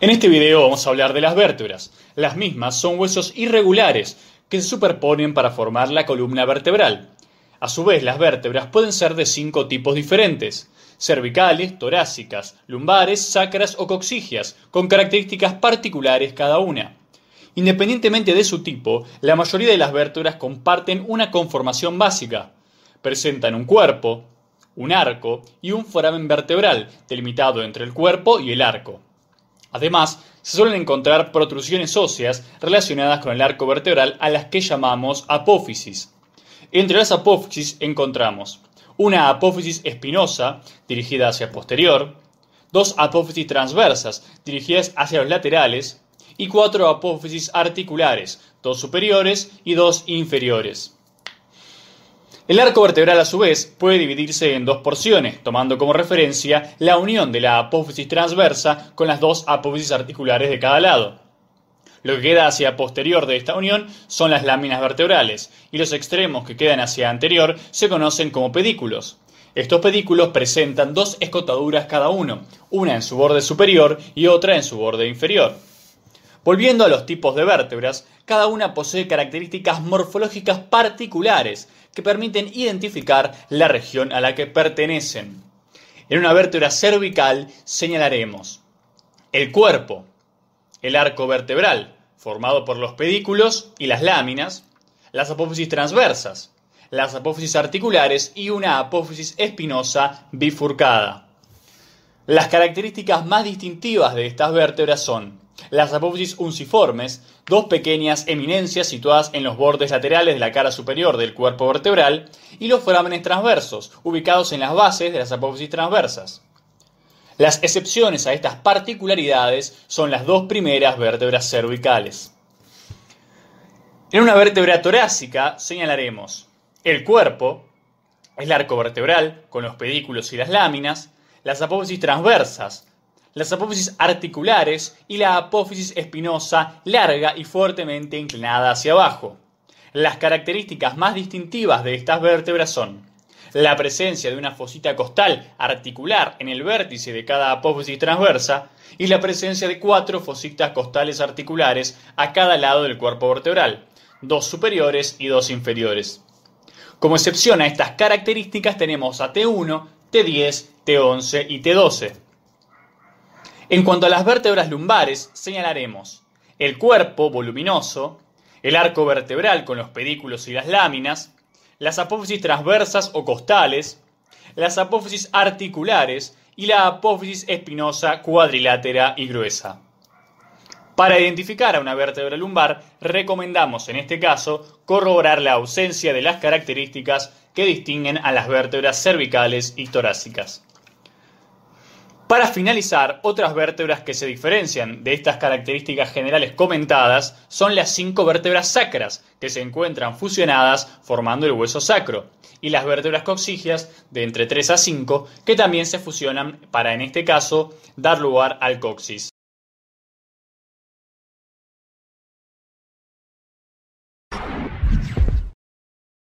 En este video vamos a hablar de las vértebras. Las mismas son huesos irregulares que se superponen para formar la columna vertebral. A su vez, las vértebras pueden ser de cinco tipos diferentes: cervicales, torácicas, lumbares, sacras o coxigias, con características particulares cada una. Independientemente de su tipo, la mayoría de las vértebras comparten una conformación básica. Presentan un cuerpo, un arco y un foramen vertebral, delimitado entre el cuerpo y el arco. Además, se suelen encontrar protrusiones óseas relacionadas con el arco vertebral a las que llamamos apófisis. Entre las apófisis encontramos una apófisis espinosa, dirigida hacia posterior, dos apófisis transversas, dirigidas hacia los laterales, y cuatro apófisis articulares, dos superiores y dos inferiores. El arco vertebral a su vez puede dividirse en dos porciones, tomando como referencia la unión de la apófisis transversa con las dos apófisis articulares de cada lado. Lo que queda hacia posterior de esta unión son las láminas vertebrales, y los extremos que quedan hacia anterior se conocen como pedículos. Estos pedículos presentan dos escotaduras cada uno, una en su borde superior y otra en su borde inferior. Volviendo a los tipos de vértebras, cada una posee características morfológicas particulares que permiten identificar la región a la que pertenecen. En una vértebra cervical señalaremos el cuerpo, el arco vertebral, formado por los pedículos y las láminas, las apófisis transversas, las apófisis articulares y una apófisis espinosa bifurcada. Las características más distintivas de estas vértebras son las apófisis unciformes, dos pequeñas eminencias situadas en los bordes laterales de la cara superior del cuerpo vertebral, y los forámenes transversos, ubicados en las bases de las apófisis transversas. Las excepciones a estas particularidades son las dos primeras vértebras cervicales. En una vértebra torácica señalaremos el cuerpo, el arco vertebral con los pedículos y las láminas, las apófisis transversas, las apófisis articulares y la apófisis espinosa larga y fuertemente inclinada hacia abajo. Las características más distintivas de estas vértebras son la presencia de una fosita costal articular en el vértice de cada apófisis transversa y la presencia de cuatro fositas costales articulares a cada lado del cuerpo vertebral, dos superiores y dos inferiores. Como excepción a estas características tenemos a T1, T10, T11 y T12. En cuanto a las vértebras lumbares, señalaremos el cuerpo voluminoso, el arco vertebral con los pedículos y las láminas, las apófisis transversas o costales, las apófisis articulares y la apófisis espinosa cuadrilátera y gruesa. Para identificar a una vértebra lumbar, recomendamos en este caso corroborar la ausencia de las características que distinguen a las vértebras cervicales y torácicas. Para finalizar, otras vértebras que se diferencian de estas características generales comentadas son las cinco vértebras sacras, que se encuentran fusionadas formando el hueso sacro, y las vértebras coxígeas, de entre 3 a 5, que también se fusionan para, en este caso, dar lugar al coxis.